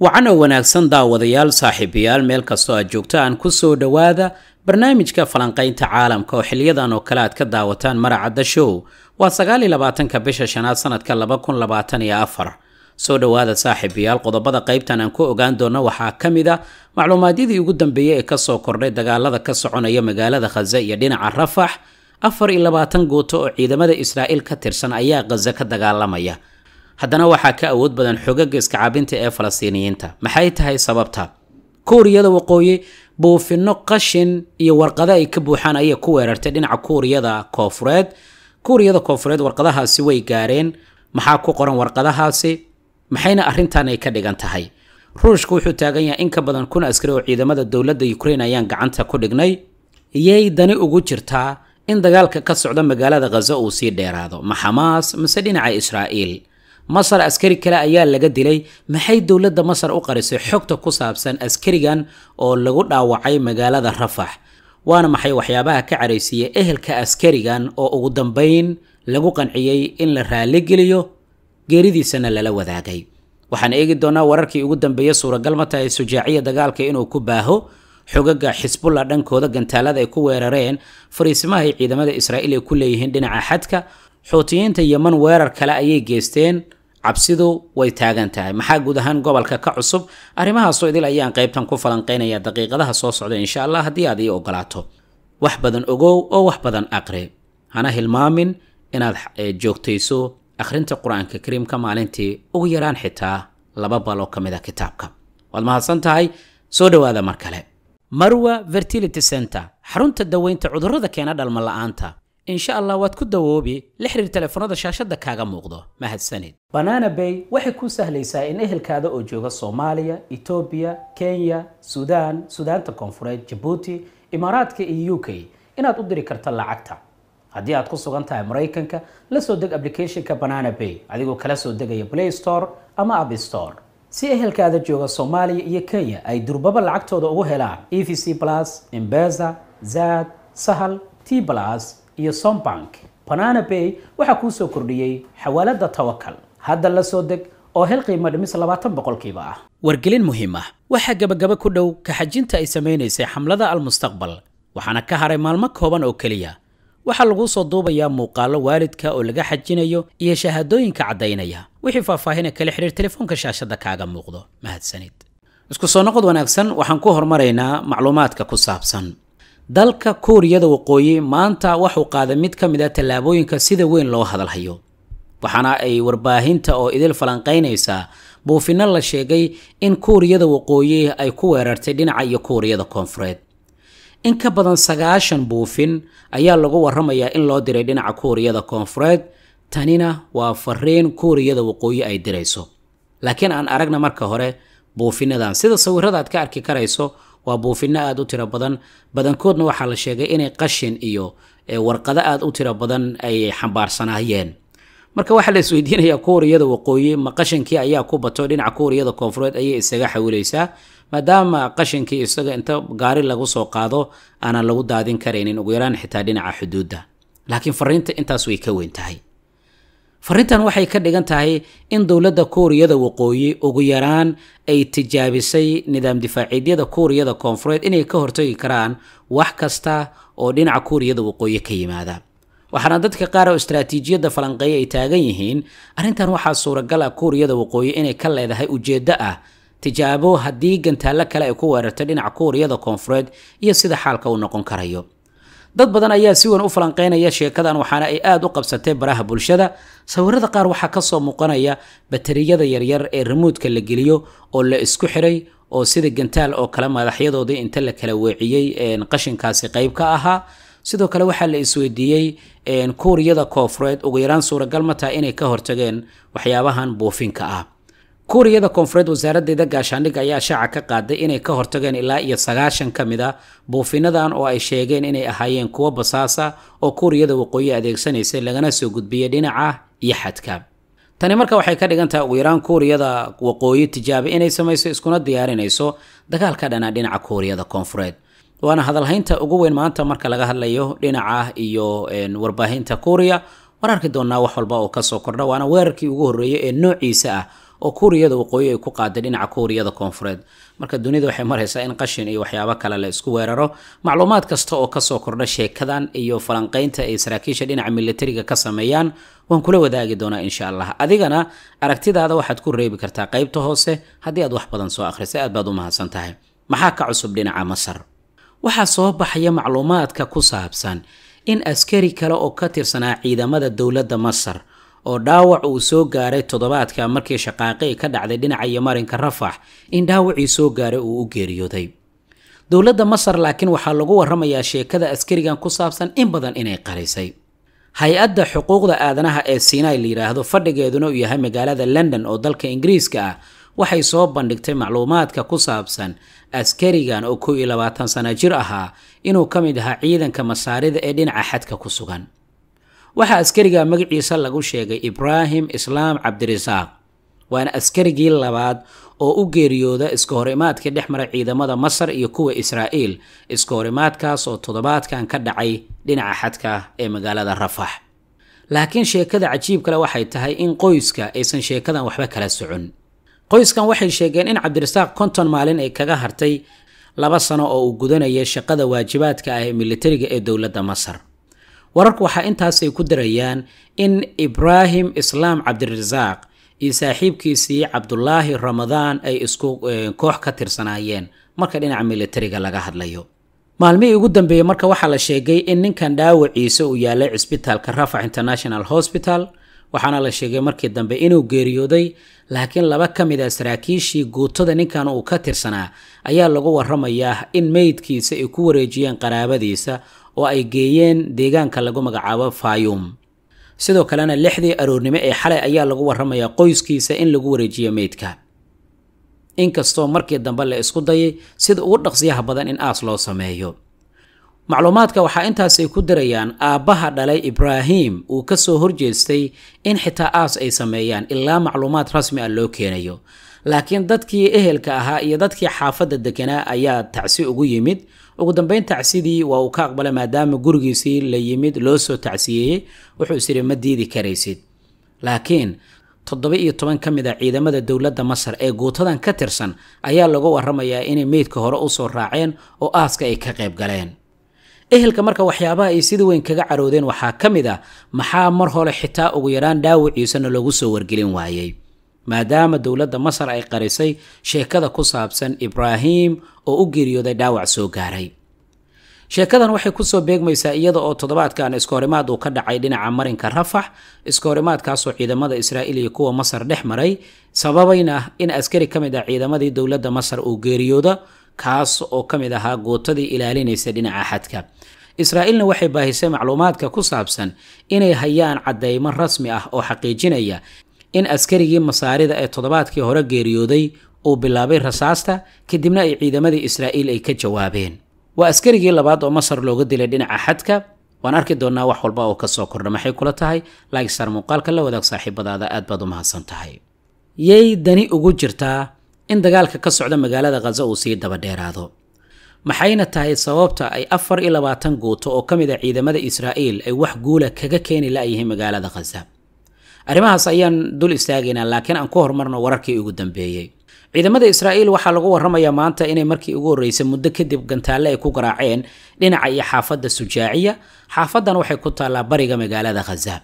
wacana wanaagsan daawadayaal saaxiibayaal meel kastoo aad joogtaan ku soo dhowaada barnaamijka falanqaynta caalamka oo xiliyadan oo kale aad ka daawataan maraca the waa sagaal iyo labaatanka bisha shanaad sanadka laba kun labaatan iyo afar soo dhowaada saaxiibayaal qodobada qaybtan aan ku ogaan doonno waxaa ka mid a ah macluumaadyadii ugu dambeeyey ee kasoo kordhay dagaalada ka soconaya magaalada khaze iyo dhinaca rafax afar iyo labaatan gooto oo ciidamada israa'iil ka tirsan ayaa khaze ka dagaalamaya haddana waxaa ka awood badan xogaga iskacaabinta ee falastiiniyiinta maxay tahay sababta kuuriyada waqooyi buufino qashin iyo warqado ay ka buuxaan ayay ku weerartay dhinaca kuuriyada koofureed kuuriyada koofureed warqadahaasi way gaareen maxaa ku qoran warqadahaasi maxayna arrintan ay ka dhigan tahay ruushku wuxuu taagan yahay in ka badan kun askari oo ciidamada dowladda ukrain ayaan gacanta ku dhignay iyay dani ugu jirtaa in dagaalka ka socda magaalada khaza uu sii dheeraado ma xamaas mise dhinaca israa'iil masar askari kale ayaa laga dilay maxay dowladda masar u qarisay xogta ku saabsan askarigan oo lagu dhaawacay magaalada rafax waana maxay waxyaabaha ka caraysiiya ehelka askarigan oo ugu dambeyn lagu qanciyey in la raaligeliyo geeridiisana lala wadaagay waxaan eegi doonaa wararkii ugu dambeeya suuragal ma tahay sujaaciya dagaalka inuu ku baaho xogaga xisbullah dhankooda gantaalada ay ku weerareen fariisimaha ay ciidamada israa'iil ay ku leeyihiin dhinaca xadka xuutiyiinta yeman weerar kale ayay geysteen cabsidu way taagan tahay maxaa guud ahaan gobolka ka cusub arrimahaasoo idil ayaan qaybtan ku falanqaynayaa daqiiqadaha soo socda insha allah haddii aad ii ogolaato wax badan ogow oo wax badan aqri hana hilmaamin inaad eh, joogtayso akhrinta qur-aanka kariimka maalintii ugu yaraan xitaa laba bal oo ka mid a ah kitaabka waad mahadsan tahay soo dhowaada mar kale marwa fertility center xarunta daweynta cudurrada keena dhalma aanta insha allah waad ku dawoobi la xiriir telefoonada shaashadda kaaga muuqdo mahadsanid banana bay waxay ku sahlaysaa in ehelkaada oo jooga soomaaliya etoobiya kenya suudaan suudaanta koonfureed jabuuti imaaraadka iyo u k inaad u diri karto lacagta haddii aad ku sugan tahay maraykanka la soo deg applicationka banana bay adigoo kala soo degaya play store ama app store si ehelkaada jooga soomaaliya iyo kenya ay durbaba lacagtooda ugu helaan e v c plus embeza zad sahal t plus iyo sombank banana bay waxaa kuu soo kordhiyey xawaalada tawakal hadda la soo deg oo hel qiimo dhimis labaatan boqolkiiba ah wargelin muhiim ah waxaa gabagaba ku dhow kaxajinta ay samaynaysay xamlada almustaqbal waxaana ka haray maalmo kooban oo keliya waxaa lagu soo duubayaa muuqaallo waalidka oo laga xajinayo iyo shahaadooyinka caddaynaya wixii faahfaahina kala xidhiir telefoonka shaashadda kaaga muuqdo mahadsanid isku soo noqod wanaagsan waxaan ku hormaraynaa macluumaadka ku saabsan dalka kuuriyada waqooyi maanta waxuu qaaday mid ka mid a ah tallaabooyinka sida weyn loo hadalhayo waxaana ay warbaahinta oo idil falanqaynaysaa buufinno la sheegay in kuuriyada waqooyi ay ku weerartay dhinaca iyo kuuriyada koonfureed in ka badan sagaashan buufin ayaa lagu waramayaa in loo diray dhinaca kuuriyada koonfureed tanina waa fariin kuuriyada waqooyi ay dirayso laakiin aan aragna marka hore buufinadan sida sawirada ka arki karayso waa buufino aada u tiro badan badankoodna waxaa la sheegay inay qashin iyo eh, warqado aada u tiro badan ay xambaarsanayeen marka waxaa la isweydiinayaa kuuriyada waqooyi ma qashinkii ayaa ku bato dhinaca kuuriyada koonfureed ayay isaga xawilaysaa maadaama qashinkii isaga inta gaari lagu soo qaado aanan lagu daadin karaynin ugu yaraan xitaa dhinaca xuduudda laakiin fariinta intaas way ka weyn tahay farrintan waxay ka dhigan tahay in dowladda kuuriyada waqooyi ugu yaraan ay tijaabisay nidaam difaaciidyada kuuriyada koonfureed inay ka hortagi karaan wax kasta oo dhinaca kuuriyada waqooyi ka yimaada waxaana dadka qaar oo istaraatiijiyadda falanqeeya ay taagan yihiin arrintan waxaa suuragal ah kuuriyada waqooyi inay ka leedahay ujeeddo ah tijaabo haddii gantaallo kale ay ku weerartay dhinaca kuuriyada koonfureed iyo sida xaalka uu noqon karayo dad badan ayaa si weyn u falanqeynaya sheekadan waxaana ay aada u qabsatay baraha bulshada sawirada qaar waxaa kasoo muuqanaya batariyada yaryar ee ramuudka la geliyo oo la isku xiray oo sida gantaal oo kale madaxyadoodii inta la kala weeciyey qashinkaasi qayb ka ahaa sidoo kale waxaa la isweydiiyey kuuriyada koofureed ugu yaraan suuragal ma taha inay ka hortageen waxyaabahan buufinka ah kuuriyada koonfureed wasaaradeeda gaashaandhig ayaa shaaca ka qaaday inay ka hortageen ilaa iyo sagaashan ka mid a ah buufinadan oo ay sheegeen inay ahaayeen kuwo basaasa oo kuuriyada waqooyi adeegsanaysay lagana soo gudbiyey dhinaca iyo xadka tani marka waxay ka dhigan ugu yaraan kuuriyada waqooyi tijaabe inay samayso iskuna diyaarinayso dagaalka ka dhanaa dhinaca kuuriyada koonfureed waana hadalhaynta ugu weyn maanta marka laga hadlayo dhinaca iyo warbaahinta kuuriya waan arki doonnaa wax walba oo kasoo kordha waana weerarkii ugu horreeyey ee noociisa ah oo kuuriyada waqooyi ay ku qaaday dhinaca kuuriyada koonfureed marka dunida waxay maraysaa in qashin iyo waxyaabo kale la isku weeraro macluumaad kasta oo kasoo kordha sheekadan iyo falanqeynta ay saraakiisha dhinaca militariga ka sameeyaan waan kula wadaagi doonaa insha allah adigana aragtidaada waxaad ku reebi kartaa qeybta hoose haddii aad wax badan soo akhrisay aad baad u mahadsan tahay maxaa ka cusub dhinaca masar waxaa soo baxaya macluumaadka ku saabsan in askari kale oo ka tirsanaa ciidamada dowladda masar oo dhaawac uu soo gaaray toddobaadka markii shaqaaqii ka dhacday dhinaca yomarinka rafax in dhaawacii soo gaaray uu u geeriyooday dowladda masar laakiin waxaa lagu warramayaa sheekada askarigan ku saabsan in badan inay qarisay hay-adda xuquuqda aadanaha ee sinai layidhaahdo fadhigeeduna uu yahay magaalada london oo dalka ingiriiska ah waxay soo bandhigtay macluumaadka ku saabsan askarigan oo kow iyo labaatan sana jir ahaa inuu ka mid ahaa ciidanka masaarida ee dhinaca xadka ku sugan waxaa askariga magaciisa lagu sheegay ibraahim islaam cabdirasaaq waana askarigii labaad oo u geeriyooda iskahorimaadka dhex mara ciidamada masar iyo kuwa israa'iil iskahorimaadkaas oo toddobaadkan ka dhacay dhinaca xadka ee magaalada rafax laakiin sheekada cajiibkale waxay tahay in qoyska aysan sheekadan waxba kala socon qoyskan waxay sheegeen in cabdirasaaq konton maalin ay kaga hartay laba sano oo uu gudanaya shaqada waajibaadka ah ee militariga ee dowladda masar wararku waxaa intaasay ku darayaan in ibraahim islaam cabdirasaaq iyo saaxiibkiisii cabdulaahi ramadaan ay isku eh, koox ka tirsanaayeen marka dhinaca militariga laga hadlayo maalmihii ugu dambeeyey marka waxaa la sheegay in ninkan dhaawaciisa uu yaalay cisbitaalka rafax international hospital waxaana la sheegay markii dambe inuu geeriyooday laakiin laba ka mid a ah saraakiishii guutada ninkan uu ka tirsanaa ayaa lagu waramayaa in meydkiisa ay ku wareejiyeen qaraabadiisa oo ay geeyeen deegaanka lagu magacaabo fayum sidoo kalena lixdii aroornimo ee xalay ayaa lagu warramayaa qoyskiisa in lagu wareejiyo meydka inkastoo markii dambe la isku dayay sida ugu dhaqsiyaha badan in aas loo sameeyo macluumaadka waxaa intaasay ku dirayaan aabbaha dhalay ibraahim uu ka soo horjeestay in xitaa aas ay sameeyaan ilaa macluumaad rasmi ah loo keenayo laakiin dadkii ehelka ahaa iyo dadkii xaafadda deganaa ayaa tacsi ugu yimid ugu dambeyn tacsidii waa uu ka aqbalay maadaama gurigiisii la yimid loo soo tacsiyeeyey wuxuu is isiri ma diidi karaysid laakiin toddoba iyo toban ka mid a ah ciidamada dowladda masar ee guutadan ka tirsan ayaa lagu warramayaa inay meydka hore usoo raaceen oo aaska ay ka qayb galeen ehelka marka waxyaabaha ay sida weyn kaga caroodeen waxaa ka mid ah maxaa mar hore xitaa ugu yaraan dhaawiciisana lagu soo wargelin waayey maadaama dowladda masar ay qarisay sheekada ku saabsan ibraahim oo u geeriyooday dhaawac soo gaaray sheekadan waxay kusoo beegmaysaa iyada oo toddobaadkan iskahorimaad uu ka dhacay dhinaca marinka rafax iskahorimaadkaasoo ciidamada israa'iil iyo kuwa masar dhex maray sababayna in askari ka mid ah ciidamadii dowladda masar uu geeriyooda kaas oo ka mid ahaa gootadii ilaalinaysa dhinaca xadka israa'iilna waxay baahisay macluumaadka ku saabsan inay hayaan caddaymo rasmi ah oo xaqiijinaya in askarigii masaarida ee toddobaadkii hore geeriyooday uu bilaabay rasaasta kadibna ay ciidamadii israa'iil ay ka jawaabeen waa askarigii labaad oo masar looga dilay dhinaca xadka waan arki doonnaa wax walba oo kasoo kordha maxay kula tahay laakisaar muuqaalka la wadaag saaxiibadaada aad baad u mahadsan tahay yay dani ugu jirtaa in dagaalka ka socda magaalada khaza uu sii dabadheeraado maxayna tahay sababta ay afar iyo labaatan guuto oo ka mid a ciidamada israa'iil ay wax guula kaga keeni la'yihiin magaalada khaza arrimahaas ayaan dul istaagaynaa laakiin aan ku horumarno wararkii ugu dambeeyey ciidamada israa'iil waxaa lagu warramayaa maanta inay markii ugu horreysay muddo kadib gantaalle ay ku garaaceen dhinaca iyo xaafadda sujaaciya xaafadan waxay ku taallaa bariga magaalada khaza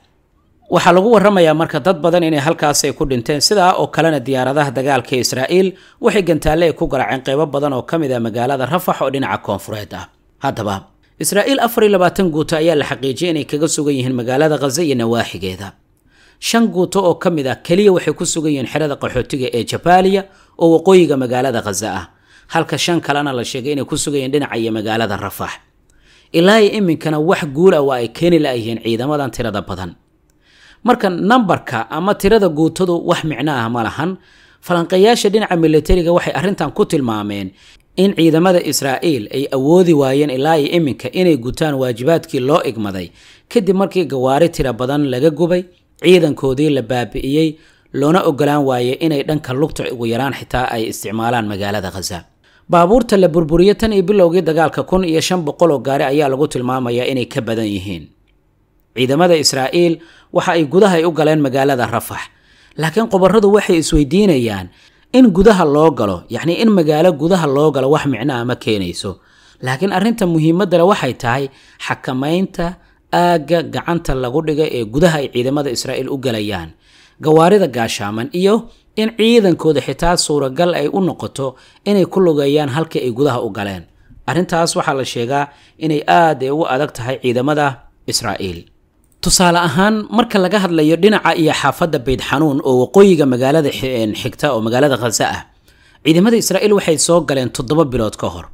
waxaa lagu warramayaa marka dad badan inay halkaas ay ku dhinteen sidaa oo kalena diyaaradaha dagaalka israa'iil waxay gantaalle ay ku garaaceen qeybo badan oo ka mid ah magaalada rafax oo dhinaca koonfureed ah haddaba israa'iil afar iyo labaatan guuto ayaa la xaqiijiyay inay kaga sugan yihiin magaalada khaza iyo nawaaxigeeda shan guuto oo ka mid ah keliya waxay ku sugan yihiin xerada qaxootiga ee jabaaliya oo waqooyiga magaalada khaza ah halka shan kalena la sheegay inay ku sugan yihiin dhinaca iyo magaalada rafaax ilaa iyo iminkana wax guula waa ay keeni la'yihiin ciidamadan tirada badan marka nambarka ama tirada guutadu wax micno ah ma lahan falanqeeyaasha dhinaca militariga waxay arrintan ku tilmaameen in ciidamada israa'iil ay awoodi waayeen ilaa iyo iminka inay gutaan waajibaadkii loo igmaday kadib markii gawaari tira badan laga gubay ciidankoodii la baabi'iyey loona ogolaan waaye inay dhanka lugta ugu yaraan xitaa ay isticmaalaan magaalada khaza baabuurta la burburiyo tan iyo bilowgii dagaalka kun iyo shan boqol oo gaari ayaa lagu tilmaamayaa inay ka badan yihiin ciidamada israa'iil waxa ay gudahay u galeen magaalada rafax laakiin qobarradu waxay isweydiinayaan in gudaha loo galo yacnii in magaalo gudaha loo galo wax micnaha ma keenayso laakiin arrinta muhiimadda le waxay tahay xakamaynta aagga gacanta lagu dhiga ee gudaha ay ciidamada israa'iil u galayaan gawaarida gaashaaman iyo in ciidankooda xitaa suuragal ay u noqoto inay ku lugeeyaan halkii ay gudaha u galeen arrintaas waxaa la sheegaa inay aada ugu adag tahay ciidamada israa'iil tusaale ahaan marka laga hadlayo dhinaca iyo xaafadda beyd xanuun oo waqooyiga magaalada xigta oo magaalada khasa ah ciidamada israa'iil waxay soo galeen toddoba bilood ka hor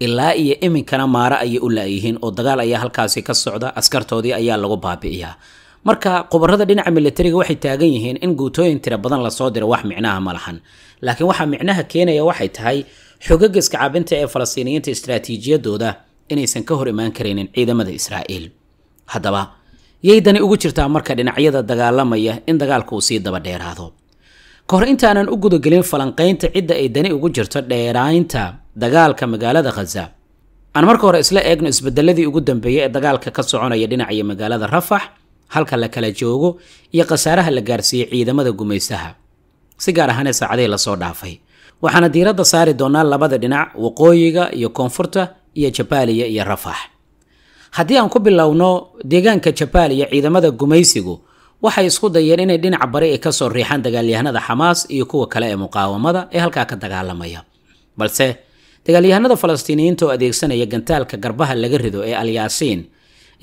ilaa iyo iminkana maare ayay u laayihiin oo dagaal ayaa halkaasi ka socda askartoodii ayaa lagu baabi'iyaa marka khubarada dhinaca milatariga waxay taagan yihiin in guutooyin tiro badan lasoo diro wax micnaha ma lahan laakiin waxaa micnaha keenaya waxay tahay xogaga iskacaabinta ee falastiiniyiinta istraatiijiyadooda inaysan ka hor imaan karaynin ciidamada israa'iil haddaba yay ugu jirtaa marka dhinacyada dagaalamaya in dagaalku uu sii daba dheeraado ka hor intaanan u gudagelin falanqaynta cidda ay dani ugu jirto dheeraynta dagaalka magaalada khaza aan marka hore isla eegno isbedeladii ugu dambeeyey ee dagaalka ka soconaya dhinaciyo magaalada rafax halka la kala joogo iyo khasaaraha la gaarsiiyey ciidamada gumaysaha si gaar ahaane saacadihii lasoo dhaafay waxaana diiradda saari doonaa labada dhinac waqooyiga iyo koonfurta iyo jabaaliya iyo rafax haddii aan ku bilowno deegaanka jabaaliya ciidamada gumaysigu waxay isku dayeen inay dhinac bari ay kasoo riixaan dagaalyahanada xamaas iyo kuwa kale ee muqaawamada ee halkaa ka dagaalamaya balse dagaalyahanada falastiiniyiinta oo adeegsanaya gantaalka garbaha laga rido ee alyaasiin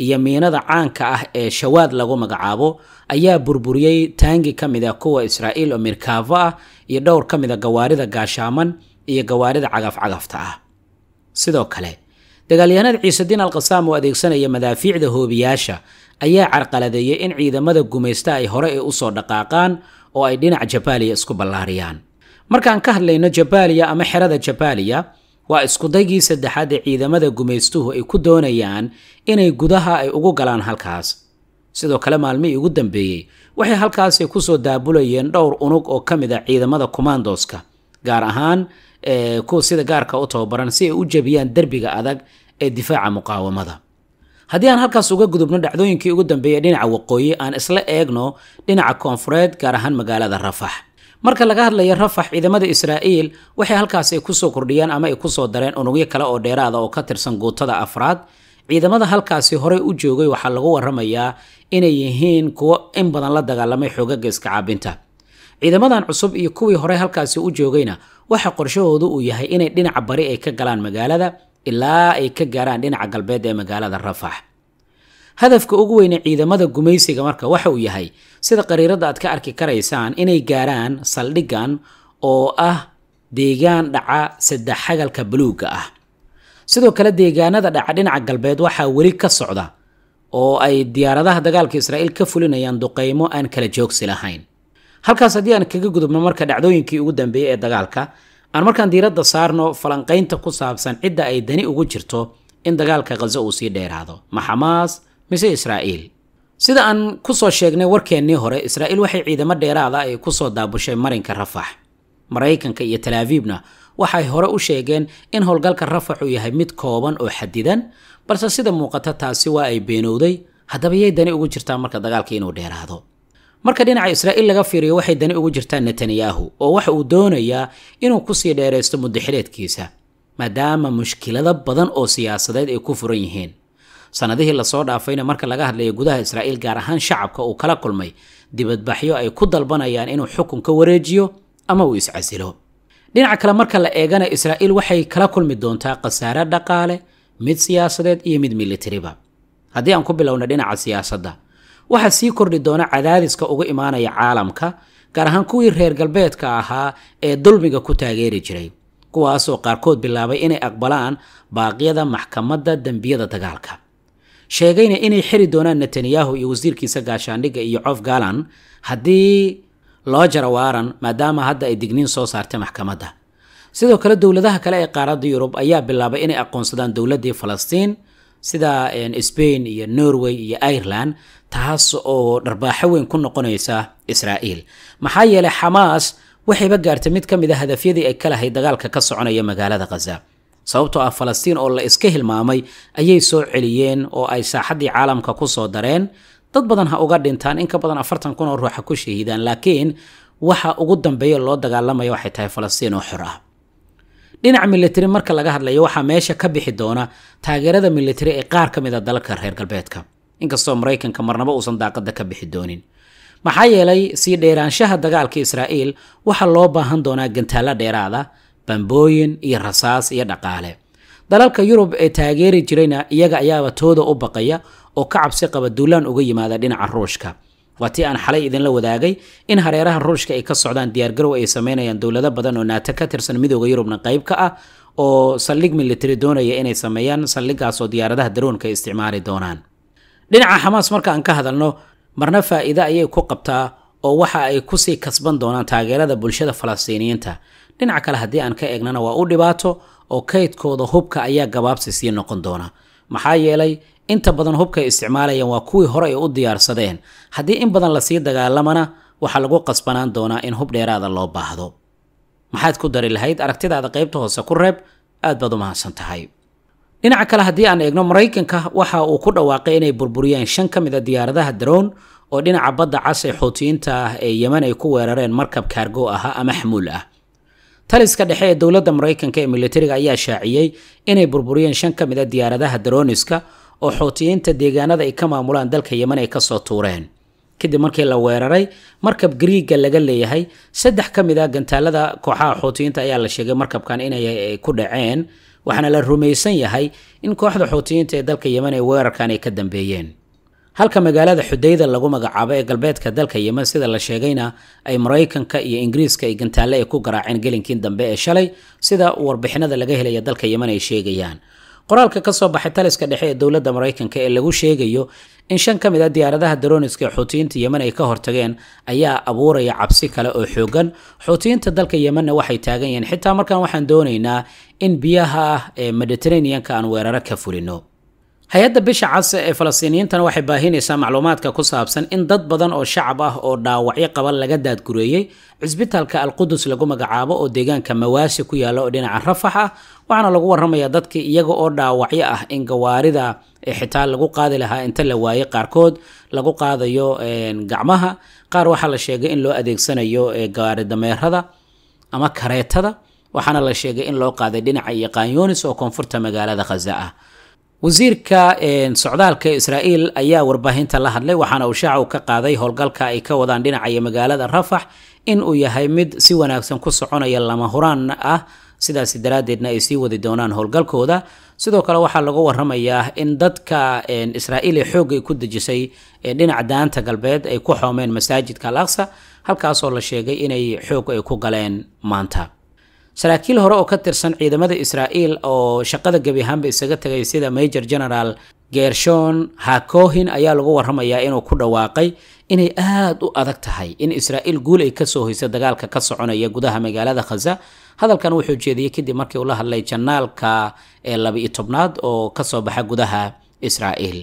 iyo miinada caanka ah ee shawaad lagu magacaabo ayaa burburiyey taangi ka mid a ah kuwa israa'iil oo mirkaafo ah iyo dhowr ka mid a ah gawaarida gaashaaman iyo gawaarida cagafcagafta ah sidoo kale dagaalyahanada ciisediin alqasaam oo adeegsanaya madaafiicda hoobiyaasha ayaa carqaladeeyey in ciidamada gumaysta ay hore ee usoo dhaqaaqaan oo ay dhinac jabaaliya isku ballaariyaan markaan ka hadlayno jabaaliya ama xerada jabaaliya waa iskudaygii saddexaad ee ciidamada gumaystuhu ay ku doonayaan inay gudaha ay ugu galaan halkaas sidoo kale maalmihii ugu dambeeyey waxay halkaasi kusoo daabulayeen dhowr unug oo ka mid a ah ciidamada komandoska gaar ahaan eh, kuwa sida gaarka u tababaran si ay u jebiyaan derbiga adag ee difaaca muqaawamada haddii aan halkaas uga gudubno dhacdooyinkii ugu dambeeyey dhinaca waqooyi aan isla eegno dhinaca koonfureed gaar ahaan magaalada rafax marka laga hadlayo rafax ciidamada israa'iil waxay halkaas ay ku soo kordhiyeen ama ay ku soo dareen unugyo kale oo dheeraada ah oo ka tirsan guutada afraad ciidamada halkaasi horey u joogay waxaa lagu waramayaa inay yihiin kuwo in badan la dagaalamay xoogaga iska caabinta ciidamadan cusub iyo kuwii horey halkaasi u joogayna waxa qorshahoodu uu yahay inay dhinaca bari ay ka galaan magaalada ilaa ay ka gaaraan dhinaca galbeed ee magaalada rafax hadafka ugu weyne ciidamada gumaysiga marka waxa uu yahay sida qariirada aad ka arki karaysaan inay gaaraan saldhigan oo ah deegaan dhaca saddex xagalka baluugga ah sidoo kale deegaanada dhaca dhinaca galbeed waxaa weli ka socda oo ay diyaaradaha dagaalka israa'iil ka fulinayaan duqeymo aan kala joogsi lahayn halkaas haddii aan kaga gudubno marka dhacdooyinkii ugu dambeeyey ee dagaalka aan markaan diiradda saarno falanqaynta ku saabsan cidda ay dani ugu jirto in dagaalka khazo uu sii dheeraado ma xamaas mise israa'iil sida aan ku soo sheegnay warkeennii hore israa'iil waxay ciidamo dheeraada ay ku soo daabushay marinka rafax maraykanka iyo talaabiibna waxay hore u sheegeen in howlgalka rafax uu yahay mid kooban oo xadidan balse sida muuqata taasi waa ay beenowday haddaba yay dani ugu jirtaa marka dagaalka inuu dheeraado marka dhinaca israa'iil laga fiiriyo waxay dani ugu jirtaa netanyahu oo waxa uu doonayaa inuu kusii dheeraysto muddaxileedkiisa maadaama mushkilado badan oo siyaasadeed ay ku furan yihiin sanadihii lasoo dhaafayna marka laga hadlayo gudaha israa'iil gaar ahaan shacabka uu kala kulmay dibadbaxyo ay ku dalbanayaan inuu xukun ka wareejiyo ama uu iscasilo dhinaca kale marka la eegana israa'iil waxay kala kulmi doontaa khasaare dhaqaale mid siyaasadeed iyo mid militariba haddii aan ku bilowna dhinaca siyaasadda waxaa sii kordhi doona cadaadiska uga imaanaya caalamka gaar ahaan kuwii reer galbeedka ahaa ee dulmiga ku taageeri jiray kuwaasoo qaarkood bilaabay inay aqbalaan baaqyada maxkamadda dembiyada dagaalka sheegayna inay xiri doonaan netanyahu iyo wasiirkiisa gaashaandhiga iyo coof galan haddii loo jaro waaran maadaama hadda ay digniin soo saartay maxkamadda sidoo kale dowladaha kale ee qaaradda yurub ayaa bilaabay inay aqoonsadaan dowladdii falastiin sida spain iyo norway iyo ireland taas oo dharbaaxo weyn ku noqonaysa israa'iil maxaa yeelay xamaas waxayba gaartay mid ka mid a ah hadafyadii ay ka lahayd dagaalka ka soconaya magaalada khaza sababtoo ah falastiin oo la iska hilmaamay ayay soo celiyeen oo ay saaxaddii caalamka ku soo dareen dad badan ha uga dhintaan in ka badan afartan kun oo ruuxa ku shahiidaan laakiin waxa ugu dambeeya loo dagaalamaya waxay tahay falastiin oo xor ah dhinaca militari marka laga hadlayo waxaa meesha ka bixi doona taageerada militari ee qaar ka mid a ah dalalka reer galbeedka inkastoo maraykanka marnaba uusan daaqada ka bixi doonin maxaa yeelay sii dheeraanshaha dagaalka israa'iil waxaa loo baahan doonaa gantaallo dheeraada bambooyin iyo rasaas iyo dhaqaale dalalka yurub ee taageeri jirayna iyaga ayaaba tooda u baqaya oo ka cabsi qaba duulaan uga yimaada dhinaca ruushka waa tii aan xalay idinla wadaagay in hareeraha ruushka ay ka socdaan diyaargarow ay sameynayaan dowlado badan oo naato ka tirsan midooda yurubna qayb ka ah oo saldhig militari doonaya inay sameeyaan saldhigaas oo diyaaradaha daroonka isticmaali doonaan dhinaca xamaas marka aan ka hadalno marna faa ayay ku qabtaa oo waxa ay kusii kasban doonaan taageerada bulshada falastiiniyiinta dhinaca kale haddii aan ka eegnana waa u dhibaato oo kaydkooda hubka ayaa gabaabsi sii noqon doona maxaa yeelay inta badan hubka ay isticmaalayaan waa kuwii hore ay u diyaarsadeen haddii in badan lasii dagaalamana waxaa lagu qasbanaan doonaa in hub dheeraada loo baahdo maxaad ku dari lahayd aragtidaada qaybta hoose ku reeb aad baad u mahadsan tahay dhinaca kale haddii aan eegno maraykanka waxa uu ku dhawaaqay inay burburiyeen shan ka mid a ah diyaaradaha daroon oo dhinaca badda cas ee xootiyiinta ah ee yeman ay ku weerareen markab kaargo ahaa ama xamuul ah taliska dhexe ee dowladda maraykanka ee militariga ayaa shaaciyey inay burburiyeen shan ka mid ah diyaaradaha daroniska oo xootiyiinta deegaanada ay ka maamulaan dalka yeman ay kasoo tuureen kadib markii la weeraray markab griiga laga leeyahay saddex ka mid ah gantaalada kooxaha xootiyiinta ayaa la sheegay markabkan inay eh, ku dhaceen waxaana la rumaysan yahay in kooxda xootiyiinta ee dalka yeman ay weerarkan ay ka dambeeyeen halka magaalada xudayda lagu magacaabo ee galbeedka dalka yemen sida la sheegayna ay maraykanka iyo ingiriiska ay gantaalle ay ku garaaceen gelinkii dambe ee shalay sida warbixinada laga helaya dalka yemen ay sheegayaan qoraalka kasoo baxay taliska dhexe ee dowladda maraykanka ee lagu sheegayo in shan ka mid a ah diyaaradaha darooniska ee xuutiyiinta yemen ay ka hortageen ayaa abuuraya cabsi kale oo xoogan xuutiyiinta dalka yemenna waxay taagan yihiin xitaa markaan waxaan doonaynaa in biyaha ah ee mediteraneanka aan weeraro ka fulino hay-adda bisha case ee falastiiniyiintana waxay baahinaysaa macluumaadka ku saabsan in dad badan oo shacab ah oo dhaawacyo qaba laga daadgureeyey cisbitaalka alqudus lagu magacaabo oo deegaanka mawaasi ku yaalla oo dhinaca rafax ah waxaana lagu warramayaa dadkii iyaga oo dhaawacyo ah in gawaarida xitaa lagu qaadi lahaa inta la waayey qaarkood lagu qaadayo gacmaha qaar waxaa la sheegay in loo adeegsanayo gaaridameerada ama kareetada waxaana la sheegay in loo qaaday dhinaca iyo qaanyoonis oo koonfurta magaalada khaza ah wasiirka socdaalka israa'iil ayaa warbaahinta la hadlay waxaana uu shaaca ka qaaday howlgalka ay ka wadaan dhinacaya magaalada rafax in uu yahay mid si wanaagsan ku soconaya lama huraan ah sidaasi daraaddeedna ay sii wadi doonaan howlgalkooda sidoo kale waxaa lagu waramayaa in dadka israa'iil ee xoogay ku dejisay ee dhinaca daanta galbeed ay ku xoomeen masaajidka al aqsa halkaasoo la sheegay inay xoog ay ku galeen maanta saraakiil hore oo ka tirsan ciidamada israa'iil oo shaqada gebi ahaanba isaga tegay sida major generaal gershon hakohin ayaa lagu waramayaa inuu ku dhawaaqay inay aada u adag tahay in israa'iil guul ay kasoo hoysa dagaalka ka soconaya gudaha magaalada khaza hadalkan wuxuu jeediyey kadib markii uu hadlay jannaalka ee eh, laba-iyo tobnaad oo kasoo baxa gudaha israa'iil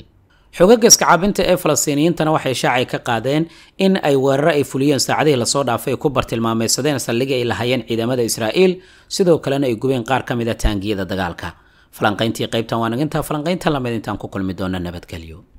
حقوق اسكعابنت اي فلسطينيين تنا واحي شاعي كقادين ان اي ورر اي فوليين ساعده لصود عفاي كبرت المامي سادين سالليق اي لهايين عيدا مدى اسرائيل سيدو كلان اي قبين قار تانجيه دا دقالكا فلانقين تي قيبتان وانقين تا فلانقين تلامدين تانكو كل مدونة نبت كاليو